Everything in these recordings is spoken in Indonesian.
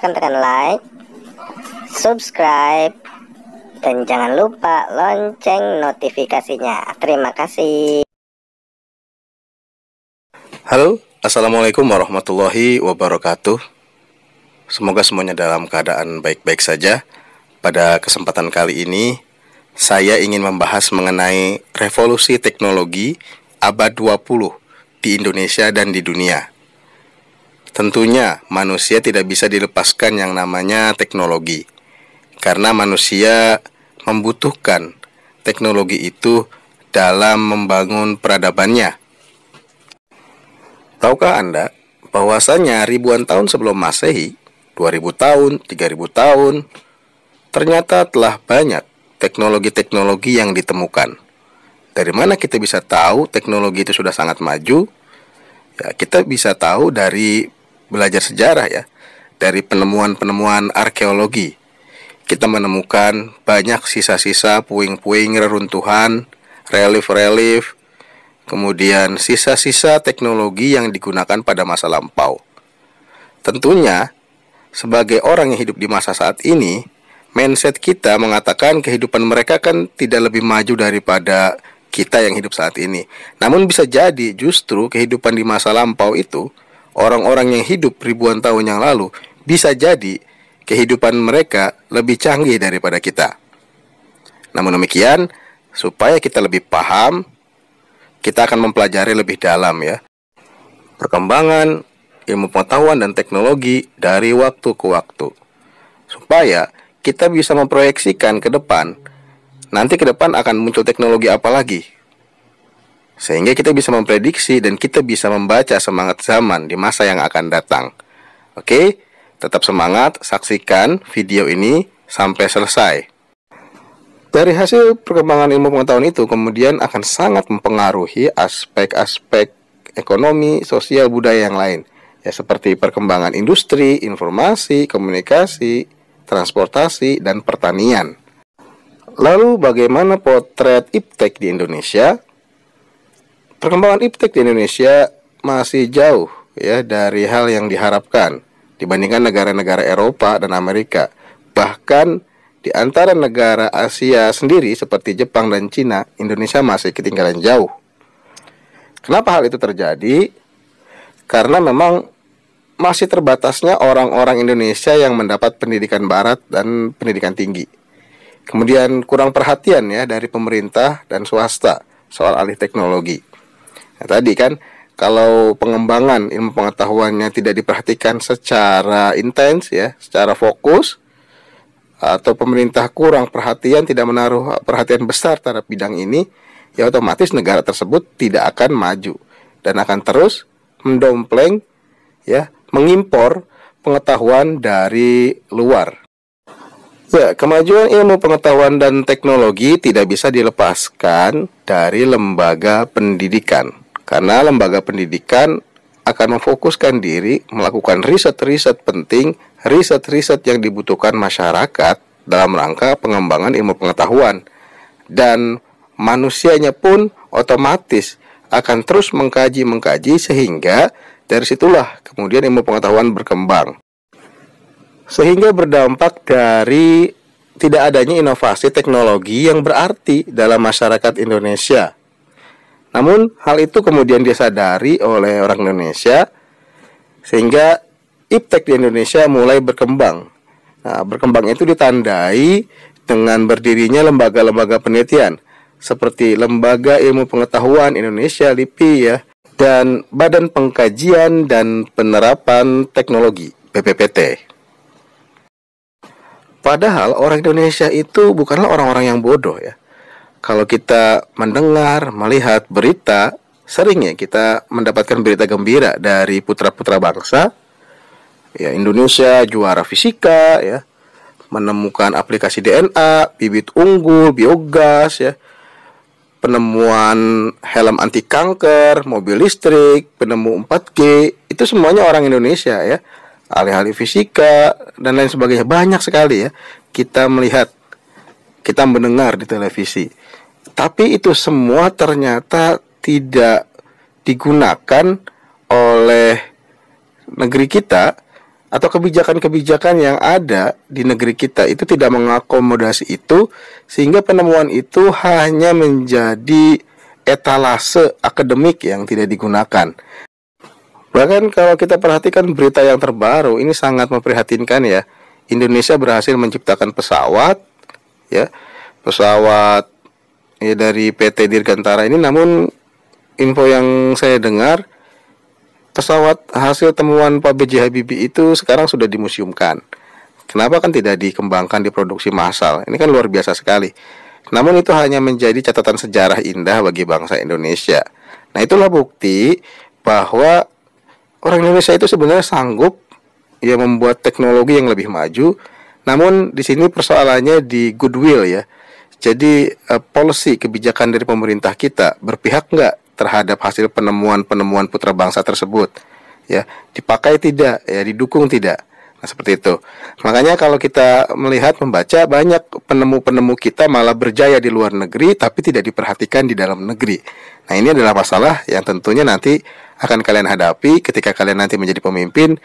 silahkan tekan like, subscribe, dan jangan lupa lonceng notifikasinya. Terima kasih. Halo, Assalamualaikum warahmatullahi wabarakatuh. Semoga semuanya dalam keadaan baik-baik saja. Pada kesempatan kali ini, saya ingin membahas mengenai revolusi teknologi abad 20 di Indonesia dan di dunia. Tentunya manusia tidak bisa dilepaskan yang namanya teknologi. Karena manusia membutuhkan teknologi itu dalam membangun peradabannya. Tahukah Anda bahwasanya ribuan tahun sebelum Masehi, 2000 tahun, 3000 tahun, ternyata telah banyak teknologi-teknologi yang ditemukan. Dari mana kita bisa tahu teknologi itu sudah sangat maju? Ya, kita bisa tahu dari belajar sejarah ya dari penemuan-penemuan arkeologi. Kita menemukan banyak sisa-sisa puing-puing reruntuhan, relief-relief, kemudian sisa-sisa teknologi yang digunakan pada masa lampau. Tentunya, sebagai orang yang hidup di masa saat ini, mindset kita mengatakan kehidupan mereka kan tidak lebih maju daripada kita yang hidup saat ini. Namun bisa jadi justru kehidupan di masa lampau itu orang-orang yang hidup ribuan tahun yang lalu, bisa jadi kehidupan mereka lebih canggih daripada kita. Namun demikian, supaya kita lebih paham, kita akan mempelajari lebih dalam ya. Perkembangan ilmu pengetahuan dan teknologi dari waktu ke waktu. Supaya kita bisa memproyeksikan ke depan. Nanti ke depan akan muncul teknologi apa lagi sehingga kita bisa memprediksi dan kita bisa membaca semangat zaman di masa yang akan datang. Oke, tetap semangat, saksikan video ini sampai selesai. Dari hasil perkembangan ilmu pengetahuan itu kemudian akan sangat mempengaruhi aspek-aspek ekonomi, sosial, budaya yang lain. Ya seperti perkembangan industri, informasi, komunikasi, transportasi, dan pertanian. Lalu bagaimana potret IPTEK di Indonesia? Perkembangan iptek di Indonesia masih jauh ya dari hal yang diharapkan dibandingkan negara-negara Eropa dan Amerika. Bahkan di antara negara Asia sendiri seperti Jepang dan Cina, Indonesia masih ketinggalan jauh. Kenapa hal itu terjadi? Karena memang masih terbatasnya orang-orang Indonesia yang mendapat pendidikan barat dan pendidikan tinggi. Kemudian kurang perhatian ya dari pemerintah dan swasta soal alih teknologi. Nah, tadi kan kalau pengembangan ilmu pengetahuannya tidak diperhatikan secara intens ya, secara fokus atau pemerintah kurang perhatian tidak menaruh perhatian besar terhadap bidang ini, ya otomatis negara tersebut tidak akan maju dan akan terus mendompleng ya, mengimpor pengetahuan dari luar. Ya, kemajuan ilmu pengetahuan dan teknologi tidak bisa dilepaskan dari lembaga pendidikan. Karena lembaga pendidikan akan memfokuskan diri melakukan riset-riset penting, riset-riset yang dibutuhkan masyarakat dalam rangka pengembangan ilmu pengetahuan. Dan manusianya pun otomatis akan terus mengkaji-mengkaji sehingga dari situlah kemudian ilmu pengetahuan berkembang. Sehingga berdampak dari tidak adanya inovasi teknologi yang berarti dalam masyarakat Indonesia. Namun hal itu kemudian disadari oleh orang Indonesia sehingga iptek di Indonesia mulai berkembang. Nah, berkembang itu ditandai dengan berdirinya lembaga-lembaga penelitian seperti Lembaga Ilmu Pengetahuan Indonesia LIPI ya dan Badan Pengkajian dan Penerapan Teknologi BPPT. Padahal orang Indonesia itu bukanlah orang-orang yang bodoh ya kalau kita mendengar, melihat berita, sering ya kita mendapatkan berita gembira dari putra-putra bangsa. Ya, Indonesia juara fisika ya. Menemukan aplikasi DNA, bibit unggul, biogas ya. Penemuan helm anti kanker, mobil listrik, penemu 4G, itu semuanya orang Indonesia ya. Alih-alih fisika dan lain sebagainya banyak sekali ya kita melihat kita mendengar di televisi tapi itu semua ternyata tidak digunakan oleh negeri kita atau kebijakan-kebijakan yang ada di negeri kita itu tidak mengakomodasi itu sehingga penemuan itu hanya menjadi etalase akademik yang tidak digunakan. Bahkan kalau kita perhatikan berita yang terbaru ini sangat memprihatinkan ya. Indonesia berhasil menciptakan pesawat ya, pesawat ya dari PT Dirgantara ini namun info yang saya dengar pesawat hasil temuan Pak BJ Habibie itu sekarang sudah dimuseumkan. Kenapa kan tidak dikembangkan di produksi massal? Ini kan luar biasa sekali. Namun itu hanya menjadi catatan sejarah indah bagi bangsa Indonesia. Nah, itulah bukti bahwa orang Indonesia itu sebenarnya sanggup ya membuat teknologi yang lebih maju. Namun di sini persoalannya di goodwill ya jadi uh, policy kebijakan dari pemerintah kita berpihak nggak terhadap hasil penemuan-penemuan putra bangsa tersebut? Ya, dipakai tidak? Ya, didukung tidak? Nah, seperti itu. Makanya kalau kita melihat membaca banyak penemu-penemu kita malah berjaya di luar negeri tapi tidak diperhatikan di dalam negeri. Nah, ini adalah masalah yang tentunya nanti akan kalian hadapi ketika kalian nanti menjadi pemimpin.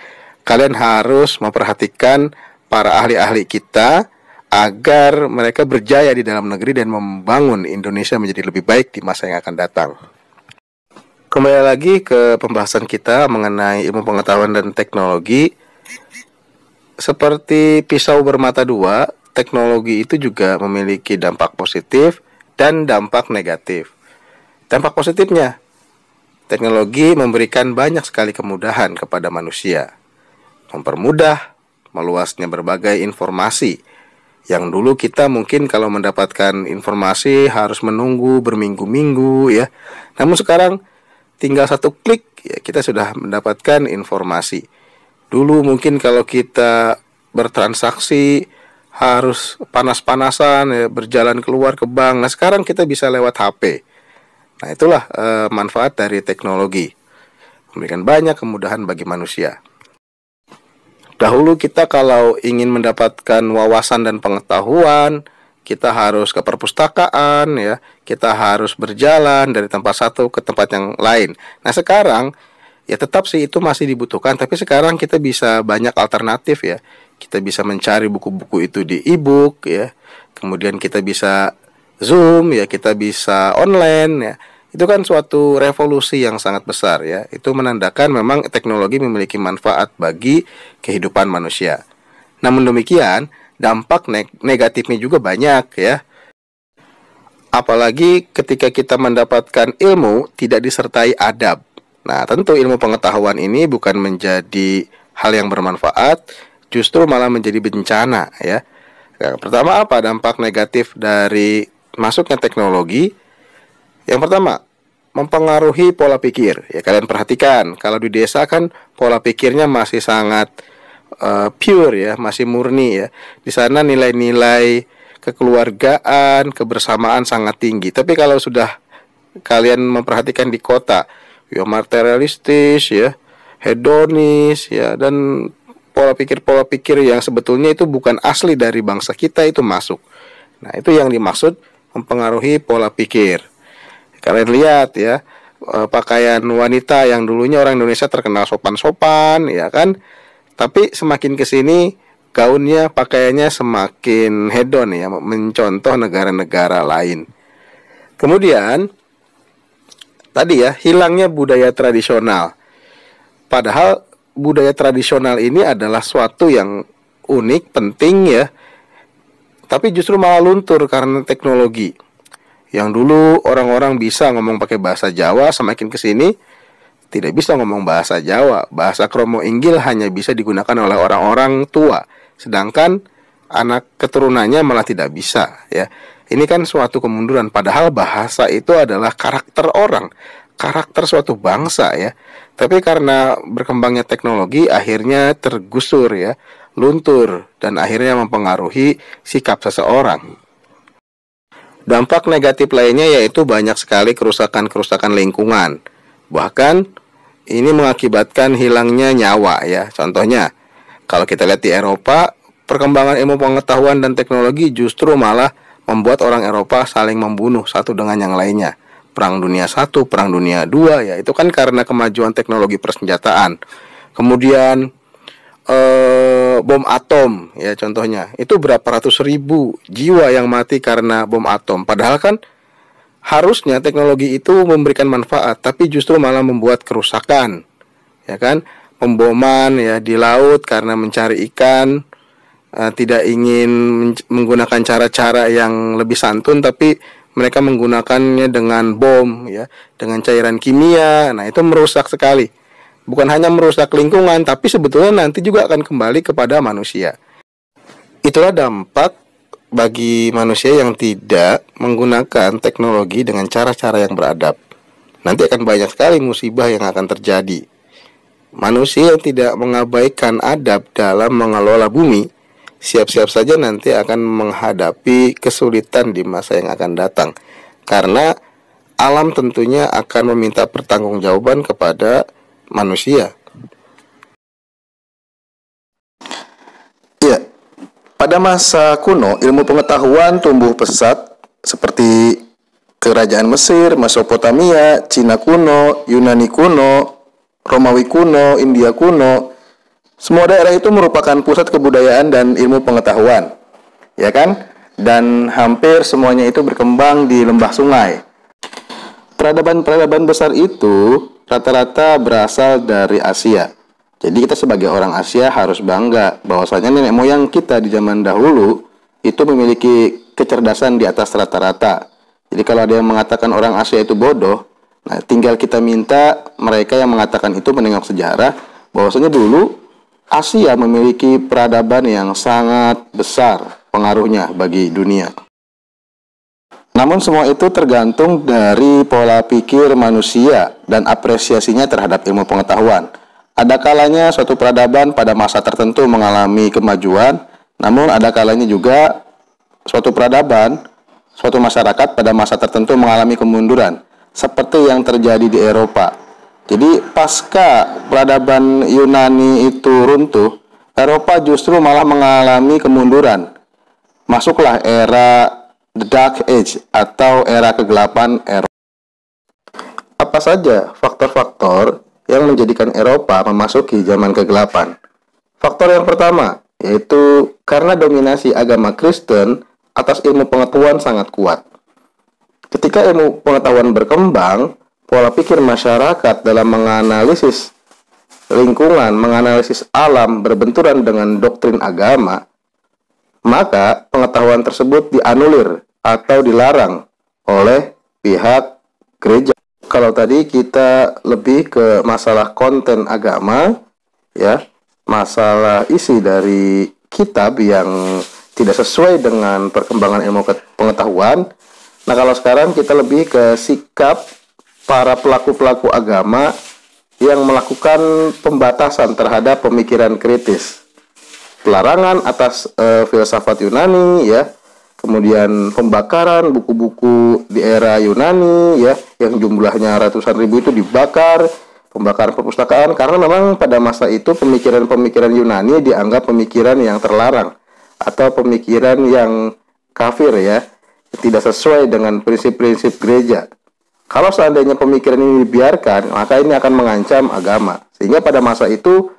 Kalian harus memperhatikan para ahli-ahli kita agar mereka berjaya di dalam negeri dan membangun Indonesia menjadi lebih baik di masa yang akan datang. Kembali lagi ke pembahasan kita mengenai ilmu pengetahuan dan teknologi. Seperti pisau bermata dua, teknologi itu juga memiliki dampak positif dan dampak negatif. Dampak positifnya, teknologi memberikan banyak sekali kemudahan kepada manusia, mempermudah meluasnya berbagai informasi yang dulu kita mungkin kalau mendapatkan informasi harus menunggu berminggu-minggu ya. Namun sekarang tinggal satu klik ya kita sudah mendapatkan informasi. Dulu mungkin kalau kita bertransaksi harus panas-panasan ya, berjalan keluar ke bank. Nah, sekarang kita bisa lewat HP. Nah, itulah eh, manfaat dari teknologi. Memberikan banyak kemudahan bagi manusia. Dahulu kita kalau ingin mendapatkan wawasan dan pengetahuan, kita harus ke perpustakaan ya, kita harus berjalan dari tempat satu ke tempat yang lain. Nah, sekarang ya tetap sih itu masih dibutuhkan, tapi sekarang kita bisa banyak alternatif ya. Kita bisa mencari buku-buku itu di e-book ya. Kemudian kita bisa Zoom ya, kita bisa online ya itu kan suatu revolusi yang sangat besar ya. Itu menandakan memang teknologi memiliki manfaat bagi kehidupan manusia. Namun demikian, dampak negatifnya juga banyak ya. Apalagi ketika kita mendapatkan ilmu tidak disertai adab. Nah, tentu ilmu pengetahuan ini bukan menjadi hal yang bermanfaat, justru malah menjadi bencana ya. Yang nah, pertama apa dampak negatif dari masuknya teknologi? Yang pertama, mempengaruhi pola pikir. Ya kalian perhatikan, kalau di desa kan pola pikirnya masih sangat uh, pure ya, masih murni ya. Di sana nilai-nilai kekeluargaan, kebersamaan sangat tinggi. Tapi kalau sudah kalian memperhatikan di kota, ya materialistis ya, hedonis ya dan pola pikir-pola pikir yang sebetulnya itu bukan asli dari bangsa kita itu masuk. Nah, itu yang dimaksud mempengaruhi pola pikir. Kalian lihat ya eh, pakaian wanita yang dulunya orang Indonesia terkenal sopan-sopan ya kan. Tapi semakin ke sini gaunnya pakaiannya semakin hedon ya mencontoh negara-negara lain. Kemudian tadi ya hilangnya budaya tradisional. Padahal budaya tradisional ini adalah suatu yang unik, penting ya. Tapi justru malah luntur karena teknologi. Yang dulu orang-orang bisa ngomong pakai bahasa Jawa, semakin ke sini tidak bisa ngomong bahasa Jawa. Bahasa Kromo Inggil hanya bisa digunakan oleh orang-orang tua, sedangkan anak keturunannya malah tidak bisa, ya. Ini kan suatu kemunduran padahal bahasa itu adalah karakter orang, karakter suatu bangsa ya. Tapi karena berkembangnya teknologi akhirnya tergusur ya, luntur dan akhirnya mempengaruhi sikap seseorang. Dampak negatif lainnya yaitu banyak sekali kerusakan-kerusakan lingkungan. Bahkan ini mengakibatkan hilangnya nyawa ya. Contohnya, kalau kita lihat di Eropa, perkembangan ilmu pengetahuan dan teknologi justru malah membuat orang Eropa saling membunuh satu dengan yang lainnya. Perang Dunia 1, Perang Dunia 2 ya, itu kan karena kemajuan teknologi persenjataan. Kemudian eh, bom atom ya contohnya itu berapa ratus ribu jiwa yang mati karena bom atom padahal kan harusnya teknologi itu memberikan manfaat tapi justru malah membuat kerusakan ya kan pemboman ya di laut karena mencari ikan eh, tidak ingin menggunakan cara-cara yang lebih santun tapi mereka menggunakannya dengan bom ya dengan cairan kimia nah itu merusak sekali bukan hanya merusak lingkungan, tapi sebetulnya nanti juga akan kembali kepada manusia. Itulah dampak bagi manusia yang tidak menggunakan teknologi dengan cara-cara yang beradab. Nanti akan banyak sekali musibah yang akan terjadi. Manusia yang tidak mengabaikan adab dalam mengelola bumi, siap-siap saja nanti akan menghadapi kesulitan di masa yang akan datang. Karena alam tentunya akan meminta pertanggungjawaban kepada manusia. Iya. Pada masa kuno, ilmu pengetahuan tumbuh pesat seperti kerajaan Mesir, Mesopotamia, Cina kuno, Yunani kuno, Romawi kuno, India kuno. Semua daerah itu merupakan pusat kebudayaan dan ilmu pengetahuan. Ya kan? Dan hampir semuanya itu berkembang di lembah sungai peradaban-peradaban besar itu rata-rata berasal dari Asia. Jadi kita sebagai orang Asia harus bangga bahwasanya nenek moyang kita di zaman dahulu itu memiliki kecerdasan di atas rata-rata. Jadi kalau ada yang mengatakan orang Asia itu bodoh, nah tinggal kita minta mereka yang mengatakan itu menengok sejarah bahwasanya dulu Asia memiliki peradaban yang sangat besar pengaruhnya bagi dunia. Namun semua itu tergantung dari pola pikir manusia dan apresiasinya terhadap ilmu pengetahuan. Ada kalanya suatu peradaban pada masa tertentu mengalami kemajuan, namun ada kalanya juga suatu peradaban, suatu masyarakat pada masa tertentu mengalami kemunduran, seperti yang terjadi di Eropa. Jadi pasca peradaban Yunani itu runtuh, Eropa justru malah mengalami kemunduran. Masuklah era The Dark Age atau era kegelapan Eropa. Apa saja faktor-faktor yang menjadikan Eropa memasuki zaman kegelapan? Faktor yang pertama yaitu karena dominasi agama Kristen atas ilmu pengetahuan sangat kuat. Ketika ilmu pengetahuan berkembang, pola pikir masyarakat dalam menganalisis lingkungan, menganalisis alam berbenturan dengan doktrin agama, maka pengetahuan tersebut dianulir atau dilarang oleh pihak gereja. Kalau tadi kita lebih ke masalah konten agama, ya, masalah isi dari kitab yang tidak sesuai dengan perkembangan ilmu pengetahuan. Nah, kalau sekarang kita lebih ke sikap para pelaku-pelaku agama yang melakukan pembatasan terhadap pemikiran kritis pelarangan atas uh, filsafat Yunani ya kemudian pembakaran buku-buku di era Yunani ya yang jumlahnya ratusan ribu itu dibakar pembakaran perpustakaan karena memang pada masa itu pemikiran-pemikiran Yunani dianggap pemikiran yang terlarang atau pemikiran yang kafir ya tidak sesuai dengan prinsip-prinsip gereja kalau seandainya pemikiran ini dibiarkan maka ini akan mengancam agama sehingga pada masa itu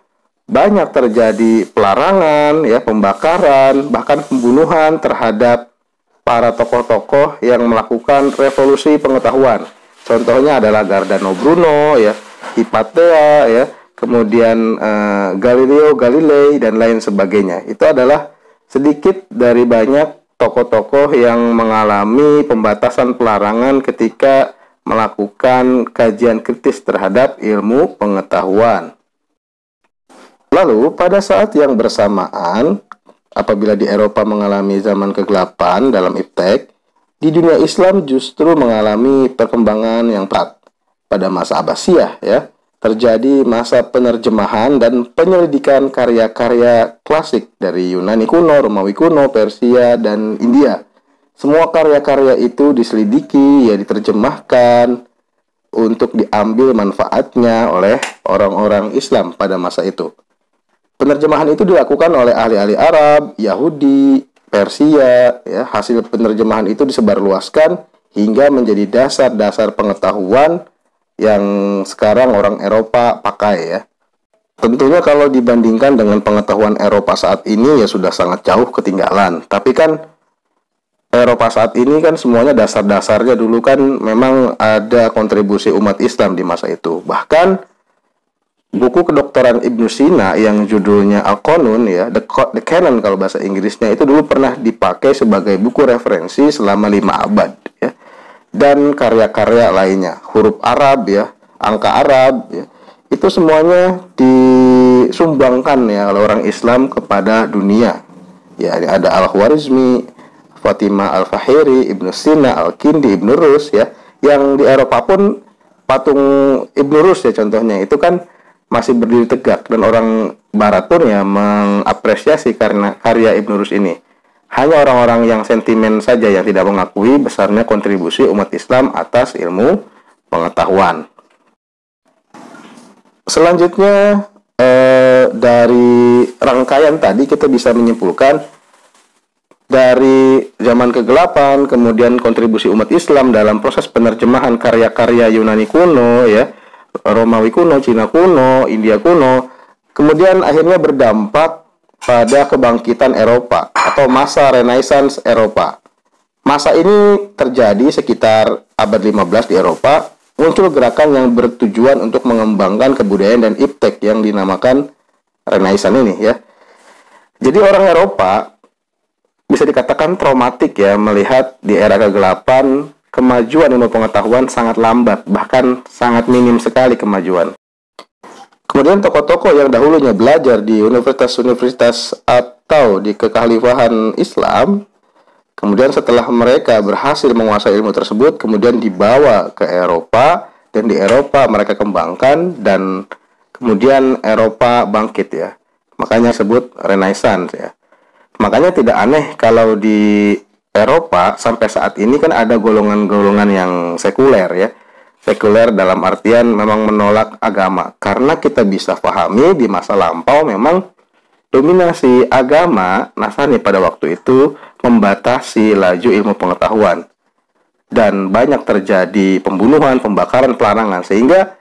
banyak terjadi pelarangan, ya pembakaran, bahkan pembunuhan terhadap para tokoh-tokoh yang melakukan revolusi pengetahuan. Contohnya adalah Giordano Bruno, ya, Hipatia, ya, kemudian eh, Galileo Galilei dan lain sebagainya. Itu adalah sedikit dari banyak tokoh-tokoh yang mengalami pembatasan pelarangan ketika melakukan kajian kritis terhadap ilmu pengetahuan. Lalu pada saat yang bersamaan, apabila di Eropa mengalami zaman kegelapan dalam Iptek, di dunia Islam justru mengalami perkembangan yang pesat. Pada masa Abbasiyah ya, terjadi masa penerjemahan dan penyelidikan karya-karya klasik dari Yunani kuno, Romawi kuno, Persia, dan India. Semua karya-karya itu diselidiki, ya diterjemahkan untuk diambil manfaatnya oleh orang-orang Islam pada masa itu. Penerjemahan itu dilakukan oleh ahli-ahli Arab, Yahudi, Persia. Ya, hasil penerjemahan itu disebarluaskan hingga menjadi dasar-dasar pengetahuan yang sekarang orang Eropa pakai ya. Tentunya kalau dibandingkan dengan pengetahuan Eropa saat ini ya sudah sangat jauh ketinggalan. Tapi kan Eropa saat ini kan semuanya dasar-dasarnya dulu kan memang ada kontribusi umat Islam di masa itu. Bahkan buku kedokteran Ibnu Sina yang judulnya Al-Qanun ya, The, The Canon kalau bahasa Inggrisnya itu dulu pernah dipakai sebagai buku referensi selama lima abad ya. Dan karya-karya lainnya, huruf Arab ya, angka Arab ya. Itu semuanya disumbangkan ya oleh orang Islam kepada dunia. Ya, ada Al-Khwarizmi, Fatimah Al-Fahiri, Ibnu Sina, Al-Kindi, Ibnu Rus ya. Yang di Eropa pun patung Ibnu Rus ya contohnya itu kan masih berdiri tegak dan orang barat pun ya mengapresiasi karena karya Ibn Rus ini. Hanya orang-orang yang sentimen saja yang tidak mengakui besarnya kontribusi umat Islam atas ilmu pengetahuan. Selanjutnya eh, dari rangkaian tadi kita bisa menyimpulkan dari zaman kegelapan kemudian kontribusi umat Islam dalam proses penerjemahan karya-karya Yunani kuno ya Romawi kuno, Cina kuno, India kuno, kemudian akhirnya berdampak pada kebangkitan Eropa atau masa Renaissance Eropa. Masa ini terjadi sekitar abad 15 di Eropa, muncul gerakan yang bertujuan untuk mengembangkan kebudayaan dan iptek yang dinamakan Renaissance ini ya. Jadi orang Eropa bisa dikatakan traumatik ya melihat di era kegelapan kemajuan ilmu pengetahuan sangat lambat, bahkan sangat minim sekali kemajuan. Kemudian tokoh-tokoh yang dahulunya belajar di universitas-universitas atau di kekhalifahan Islam, kemudian setelah mereka berhasil menguasai ilmu tersebut, kemudian dibawa ke Eropa, dan di Eropa mereka kembangkan, dan kemudian Eropa bangkit ya. Makanya sebut Renaissance ya. Makanya tidak aneh kalau di Eropa sampai saat ini kan ada golongan-golongan yang sekuler ya. Sekuler dalam artian memang menolak agama karena kita bisa pahami di masa lampau memang dominasi agama Nasrani pada waktu itu membatasi laju ilmu pengetahuan dan banyak terjadi pembunuhan, pembakaran, pelarangan sehingga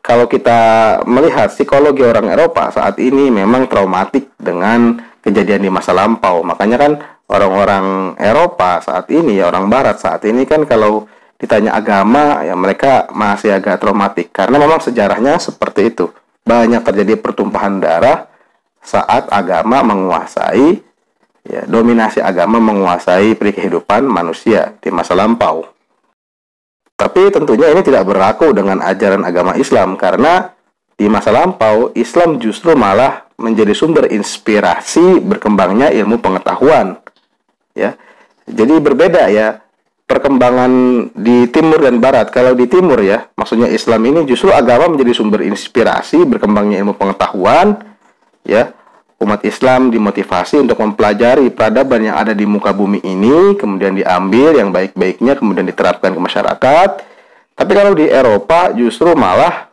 kalau kita melihat psikologi orang Eropa saat ini memang traumatik dengan kejadian di masa lampau. Makanya kan orang-orang Eropa saat ini ya orang Barat saat ini kan kalau ditanya agama ya mereka masih agak traumatik karena memang sejarahnya seperti itu banyak terjadi pertumpahan darah saat agama menguasai ya dominasi agama menguasai kehidupan manusia di masa lampau tapi tentunya ini tidak berlaku dengan ajaran agama Islam karena di masa lampau Islam justru malah menjadi sumber inspirasi berkembangnya ilmu pengetahuan ya. Jadi berbeda ya perkembangan di timur dan barat. Kalau di timur ya, maksudnya Islam ini justru agama menjadi sumber inspirasi berkembangnya ilmu pengetahuan ya. Umat Islam dimotivasi untuk mempelajari peradaban yang ada di muka bumi ini, kemudian diambil yang baik-baiknya, kemudian diterapkan ke masyarakat. Tapi kalau di Eropa justru malah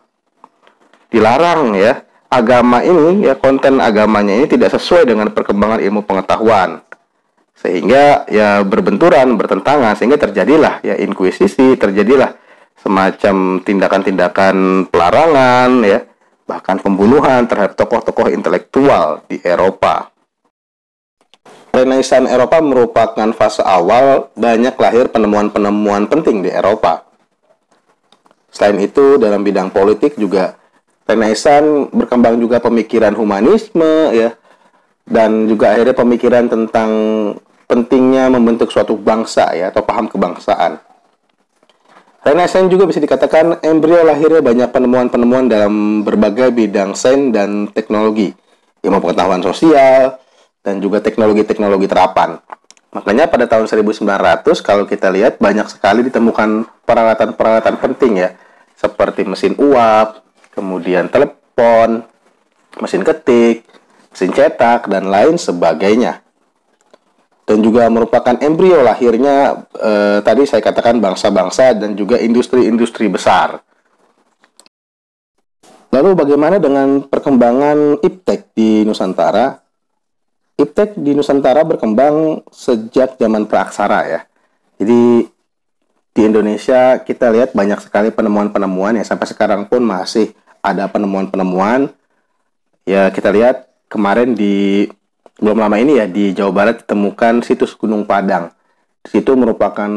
dilarang ya agama ini ya konten agamanya ini tidak sesuai dengan perkembangan ilmu pengetahuan sehingga ya berbenturan bertentangan sehingga terjadilah ya inkuisisi terjadilah semacam tindakan-tindakan pelarangan ya bahkan pembunuhan terhadap tokoh-tokoh intelektual di Eropa. Renaisan Eropa merupakan fase awal banyak lahir penemuan-penemuan penting di Eropa. Selain itu, dalam bidang politik juga Renaisan berkembang juga pemikiran humanisme ya dan juga akhirnya pemikiran tentang pentingnya membentuk suatu bangsa ya atau paham kebangsaan. Renaissance juga bisa dikatakan embrio lahirnya banyak penemuan-penemuan dalam berbagai bidang sains dan teknologi, ilmu pengetahuan sosial, dan juga teknologi-teknologi terapan. Makanya pada tahun 1900 kalau kita lihat banyak sekali ditemukan peralatan-peralatan penting ya, seperti mesin uap, kemudian telepon, mesin ketik, mesin cetak, dan lain sebagainya dan juga merupakan embrio lahirnya eh, tadi saya katakan bangsa-bangsa dan juga industri-industri besar. Lalu bagaimana dengan perkembangan IPTEK di Nusantara? IPTEK di Nusantara berkembang sejak zaman praaksara ya. Jadi di Indonesia kita lihat banyak sekali penemuan-penemuan ya sampai sekarang pun masih ada penemuan-penemuan. Ya kita lihat kemarin di belum lama ini ya di Jawa Barat ditemukan situs Gunung Padang. Di situ merupakan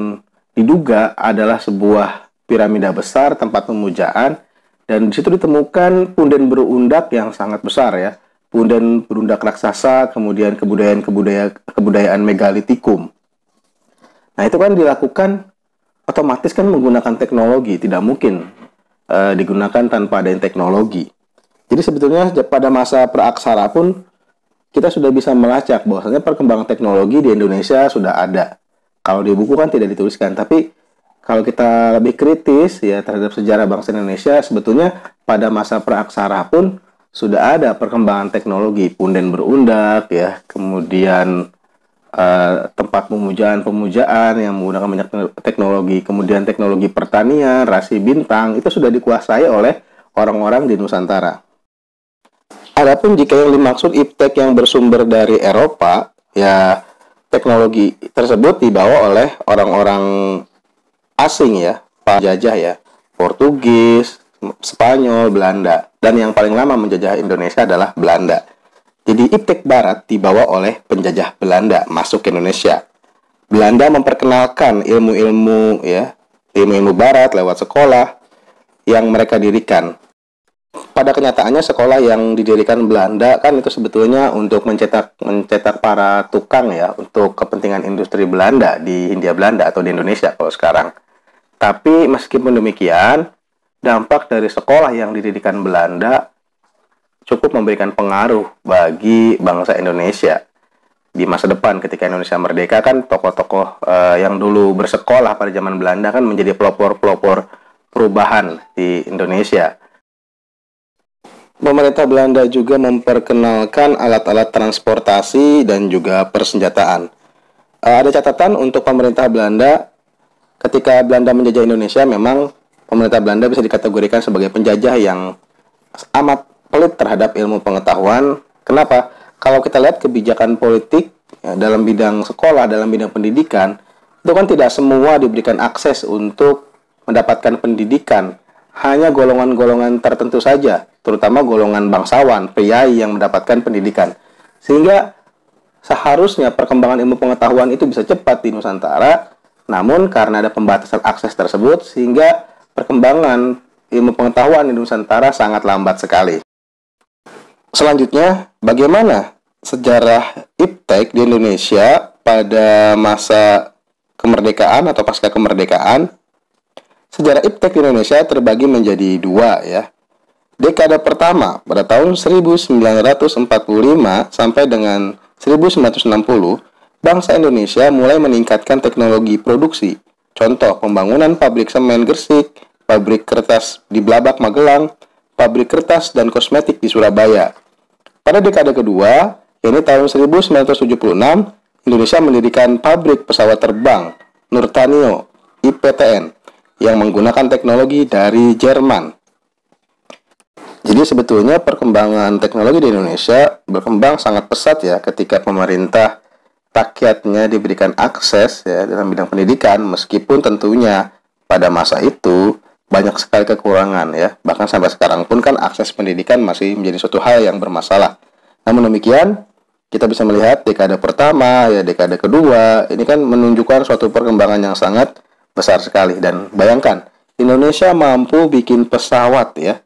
diduga adalah sebuah piramida besar tempat pemujaan dan di situ ditemukan punden berundak yang sangat besar ya. Punden berundak raksasa, kemudian kebudayaan kebudayaan kebudayaan megalitikum. Nah, itu kan dilakukan otomatis kan menggunakan teknologi, tidak mungkin e, digunakan tanpa ada teknologi. Jadi sebetulnya pada masa praaksara pun kita sudah bisa melacak bahwasanya perkembangan teknologi di Indonesia sudah ada. Kalau di buku kan tidak dituliskan, tapi kalau kita lebih kritis ya terhadap sejarah bangsa Indonesia, sebetulnya pada masa praaksara pun sudah ada perkembangan teknologi, punden berundak ya, kemudian uh, tempat pemujaan-pemujaan yang menggunakan banyak teknologi, kemudian teknologi pertanian, rasi bintang itu sudah dikuasai oleh orang-orang di Nusantara. Adapun jika yang dimaksud iptek yang bersumber dari Eropa, ya teknologi tersebut dibawa oleh orang-orang asing ya, penjajah ya, Portugis, Spanyol, Belanda. Dan yang paling lama menjajah Indonesia adalah Belanda. Jadi iptek barat dibawa oleh penjajah Belanda masuk ke Indonesia. Belanda memperkenalkan ilmu-ilmu ya, ilmu-ilmu barat lewat sekolah yang mereka dirikan pada kenyataannya sekolah yang didirikan Belanda kan itu sebetulnya untuk mencetak mencetak para tukang ya untuk kepentingan industri Belanda di Hindia Belanda atau di Indonesia kalau sekarang. Tapi meskipun demikian, dampak dari sekolah yang didirikan Belanda cukup memberikan pengaruh bagi bangsa Indonesia di masa depan ketika Indonesia merdeka kan tokoh-tokoh eh, yang dulu bersekolah pada zaman Belanda kan menjadi pelopor-pelopor perubahan di Indonesia pemerintah Belanda juga memperkenalkan alat-alat transportasi dan juga persenjataan. Eh, ada catatan untuk pemerintah Belanda ketika Belanda menjajah Indonesia memang pemerintah Belanda bisa dikategorikan sebagai penjajah yang amat pelit terhadap ilmu pengetahuan. Kenapa? Kalau kita lihat kebijakan politik ya, dalam bidang sekolah, dalam bidang pendidikan, itu kan tidak semua diberikan akses untuk mendapatkan pendidikan hanya golongan-golongan tertentu saja, terutama golongan bangsawan, priai yang mendapatkan pendidikan. Sehingga seharusnya perkembangan ilmu pengetahuan itu bisa cepat di Nusantara, namun karena ada pembatasan akses tersebut, sehingga perkembangan ilmu pengetahuan di Nusantara sangat lambat sekali. Selanjutnya, bagaimana sejarah iptek di Indonesia pada masa kemerdekaan atau pasca kemerdekaan Sejarah iptek di Indonesia terbagi menjadi dua ya. Dekade pertama pada tahun 1945 sampai dengan 1960, bangsa Indonesia mulai meningkatkan teknologi produksi. Contoh, pembangunan pabrik semen Gresik, pabrik kertas di Blabak Magelang, pabrik kertas dan kosmetik di Surabaya. Pada dekade kedua, ini tahun 1976, Indonesia mendirikan pabrik pesawat terbang, Nurtanio, IPTN, yang menggunakan teknologi dari Jerman. Jadi sebetulnya perkembangan teknologi di Indonesia berkembang sangat pesat ya ketika pemerintah rakyatnya diberikan akses ya dalam bidang pendidikan meskipun tentunya pada masa itu banyak sekali kekurangan ya bahkan sampai sekarang pun kan akses pendidikan masih menjadi suatu hal yang bermasalah namun demikian kita bisa melihat dekade pertama ya dekade kedua ini kan menunjukkan suatu perkembangan yang sangat besar sekali dan bayangkan Indonesia mampu bikin pesawat ya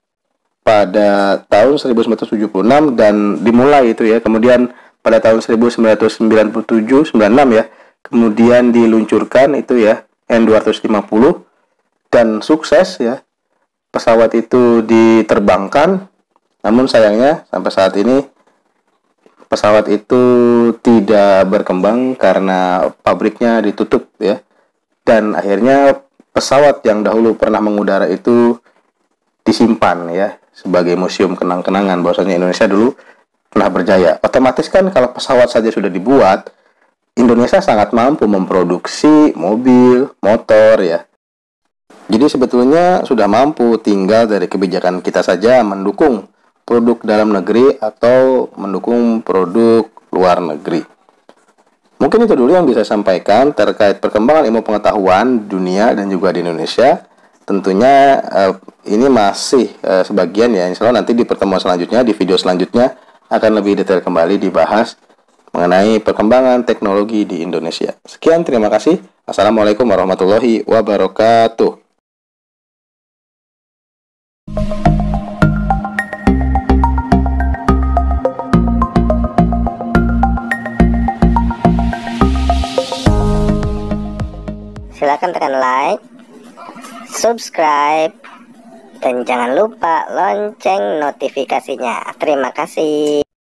pada tahun 1976 dan dimulai itu ya kemudian pada tahun 1997 96 ya kemudian diluncurkan itu ya N250 dan sukses ya pesawat itu diterbangkan namun sayangnya sampai saat ini pesawat itu tidak berkembang karena pabriknya ditutup ya dan akhirnya pesawat yang dahulu pernah mengudara itu disimpan ya sebagai museum kenang-kenangan bahwasanya Indonesia dulu pernah berjaya. Otomatis kan kalau pesawat saja sudah dibuat, Indonesia sangat mampu memproduksi mobil, motor ya. Jadi sebetulnya sudah mampu tinggal dari kebijakan kita saja mendukung produk dalam negeri atau mendukung produk luar negeri. Mungkin itu dulu yang bisa saya sampaikan terkait perkembangan ilmu pengetahuan dunia dan juga di Indonesia. Tentunya uh, ini masih uh, sebagian ya, insya Allah nanti di pertemuan selanjutnya, di video selanjutnya akan lebih detail kembali dibahas mengenai perkembangan teknologi di Indonesia. Sekian, terima kasih. Assalamualaikum warahmatullahi wabarakatuh. silahkan tekan like, subscribe, dan jangan lupa lonceng notifikasinya. Terima kasih.